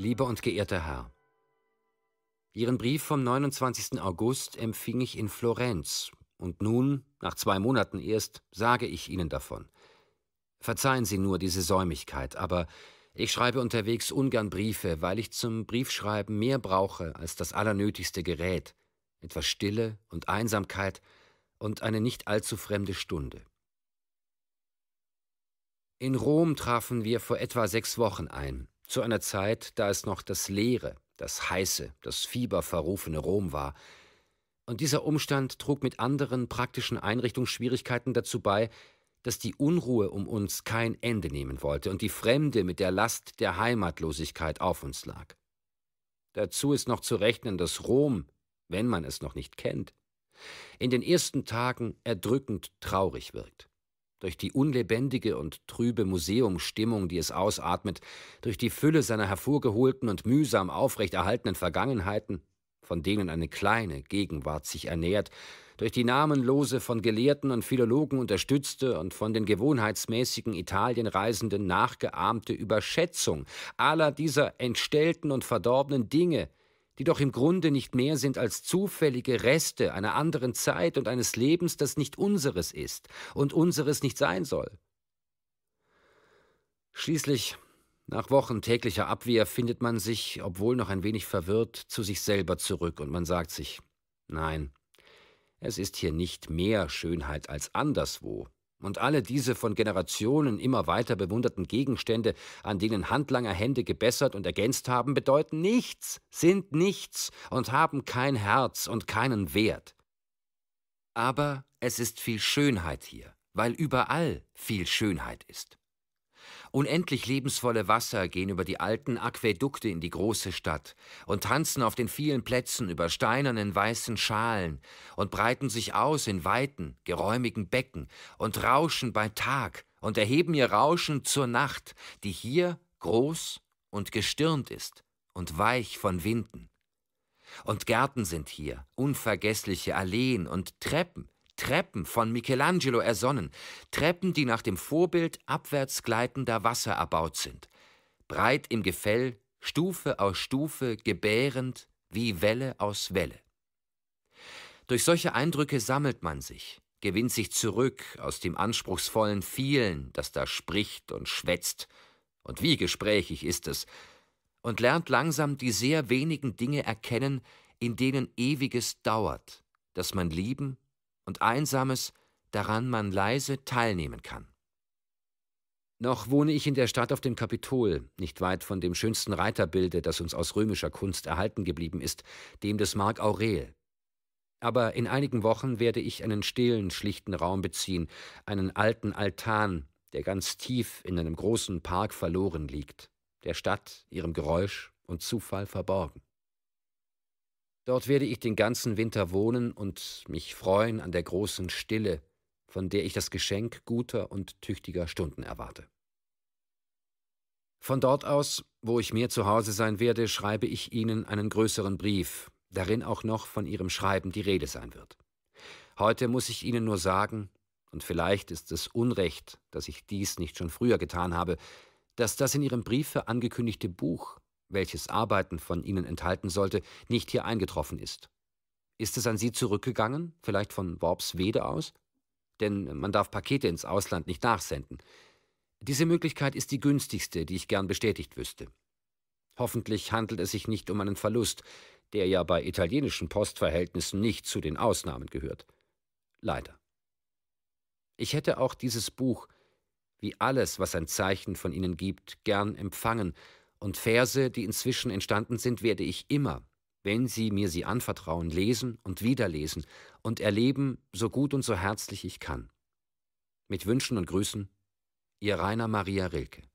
Lieber und geehrter Herr, Ihren Brief vom 29. August empfing ich in Florenz, und nun, nach zwei Monaten erst, sage ich Ihnen davon. Verzeihen Sie nur diese Säumigkeit, aber ich schreibe unterwegs ungern Briefe, weil ich zum Briefschreiben mehr brauche als das allernötigste Gerät, etwas Stille und Einsamkeit und eine nicht allzu fremde Stunde. In Rom trafen wir vor etwa sechs Wochen ein, zu einer Zeit, da es noch das leere, das heiße, das fieberverrufene Rom war. Und dieser Umstand trug mit anderen praktischen Einrichtungsschwierigkeiten dazu bei, dass die Unruhe um uns kein Ende nehmen wollte und die Fremde mit der Last der Heimatlosigkeit auf uns lag. Dazu ist noch zu rechnen, dass Rom, wenn man es noch nicht kennt, in den ersten Tagen erdrückend traurig wirkt durch die unlebendige und trübe Museumsstimmung, die es ausatmet, durch die Fülle seiner hervorgeholten und mühsam aufrechterhaltenen Vergangenheiten, von denen eine kleine Gegenwart sich ernährt, durch die namenlose, von Gelehrten und Philologen unterstützte und von den gewohnheitsmäßigen Italienreisenden nachgeahmte Überschätzung aller dieser entstellten und verdorbenen Dinge, die doch im Grunde nicht mehr sind als zufällige Reste einer anderen Zeit und eines Lebens, das nicht unseres ist und unseres nicht sein soll. Schließlich, nach Wochen täglicher Abwehr, findet man sich, obwohl noch ein wenig verwirrt, zu sich selber zurück und man sagt sich, nein, es ist hier nicht mehr Schönheit als anderswo, und alle diese von Generationen immer weiter bewunderten Gegenstände, an denen Handlanger Hände gebessert und ergänzt haben, bedeuten nichts, sind nichts und haben kein Herz und keinen Wert. Aber es ist viel Schönheit hier, weil überall viel Schönheit ist. Unendlich lebensvolle Wasser gehen über die alten Aquädukte in die große Stadt und tanzen auf den vielen Plätzen über steinernen weißen Schalen und breiten sich aus in weiten, geräumigen Becken und rauschen bei Tag und erheben ihr Rauschen zur Nacht, die hier groß und gestirnt ist und weich von Winden. Und Gärten sind hier, unvergessliche Alleen und Treppen, Treppen von Michelangelo ersonnen, Treppen, die nach dem Vorbild abwärts gleitender Wasser erbaut sind, breit im Gefäll, Stufe aus Stufe, gebärend wie Welle aus Welle. Durch solche Eindrücke sammelt man sich, gewinnt sich zurück aus dem anspruchsvollen Vielen, das da spricht und schwätzt, und wie gesprächig ist es, und lernt langsam die sehr wenigen Dinge erkennen, in denen ewiges dauert, dass man lieben und Einsames, daran man leise teilnehmen kann. Noch wohne ich in der Stadt auf dem Kapitol, nicht weit von dem schönsten Reiterbilde, das uns aus römischer Kunst erhalten geblieben ist, dem des Mark Aurel. Aber in einigen Wochen werde ich einen stillen, schlichten Raum beziehen, einen alten Altan, der ganz tief in einem großen Park verloren liegt, der Stadt, ihrem Geräusch und Zufall verborgen. Dort werde ich den ganzen Winter wohnen und mich freuen an der großen Stille, von der ich das Geschenk guter und tüchtiger Stunden erwarte. Von dort aus, wo ich mehr zu Hause sein werde, schreibe ich Ihnen einen größeren Brief, darin auch noch von Ihrem Schreiben die Rede sein wird. Heute muss ich Ihnen nur sagen, und vielleicht ist es Unrecht, dass ich dies nicht schon früher getan habe, dass das in Ihrem Briefe angekündigte Buch welches Arbeiten von Ihnen enthalten sollte, nicht hier eingetroffen ist. Ist es an Sie zurückgegangen, vielleicht von Worpswede aus? Denn man darf Pakete ins Ausland nicht nachsenden. Diese Möglichkeit ist die günstigste, die ich gern bestätigt wüsste. Hoffentlich handelt es sich nicht um einen Verlust, der ja bei italienischen Postverhältnissen nicht zu den Ausnahmen gehört. Leider. Ich hätte auch dieses Buch, wie alles, was ein Zeichen von Ihnen gibt, gern empfangen, und Verse, die inzwischen entstanden sind, werde ich immer, wenn Sie mir sie anvertrauen, lesen und wiederlesen und erleben, so gut und so herzlich ich kann. Mit Wünschen und Grüßen, Ihr Rainer Maria Rilke.